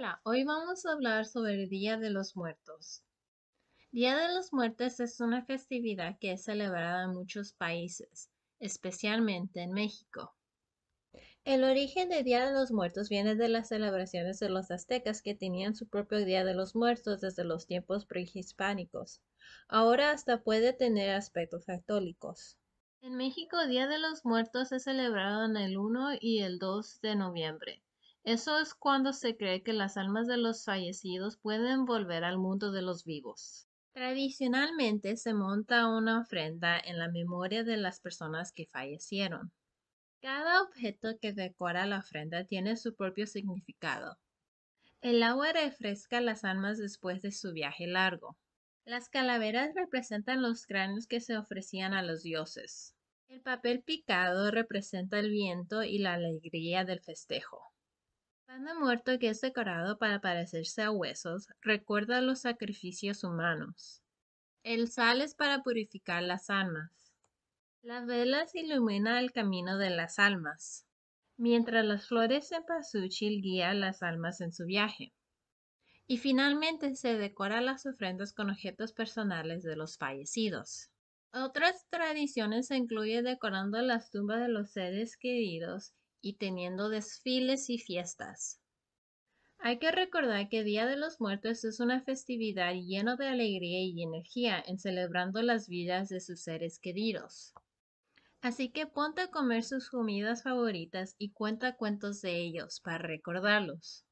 Hola, hoy vamos a hablar sobre el Día de los Muertos. Día de los Muertos es una festividad que es celebrada en muchos países, especialmente en México. El origen del Día de los Muertos viene de las celebraciones de los aztecas que tenían su propio Día de los Muertos desde los tiempos prehispánicos. Ahora hasta puede tener aspectos católicos. En México, Día de los Muertos es celebrado en el 1 y el 2 de noviembre. Eso es cuando se cree que las almas de los fallecidos pueden volver al mundo de los vivos. Tradicionalmente se monta una ofrenda en la memoria de las personas que fallecieron. Cada objeto que decora la ofrenda tiene su propio significado. El agua refresca las almas después de su viaje largo. Las calaveras representan los cráneos que se ofrecían a los dioses. El papel picado representa el viento y la alegría del festejo. Panda muerto que es decorado para parecerse a huesos recuerda los sacrificios humanos. El sal es para purificar las almas. Las velas iluminan el camino de las almas, mientras las flores en pasuchil guían las almas en su viaje. Y finalmente se decora las ofrendas con objetos personales de los fallecidos. Otras tradiciones incluyen decorando las tumbas de los seres queridos y teniendo desfiles y fiestas. Hay que recordar que Día de los Muertos es una festividad llena de alegría y energía en celebrando las vidas de sus seres queridos. Así que ponte a comer sus comidas favoritas y cuenta cuentos de ellos para recordarlos.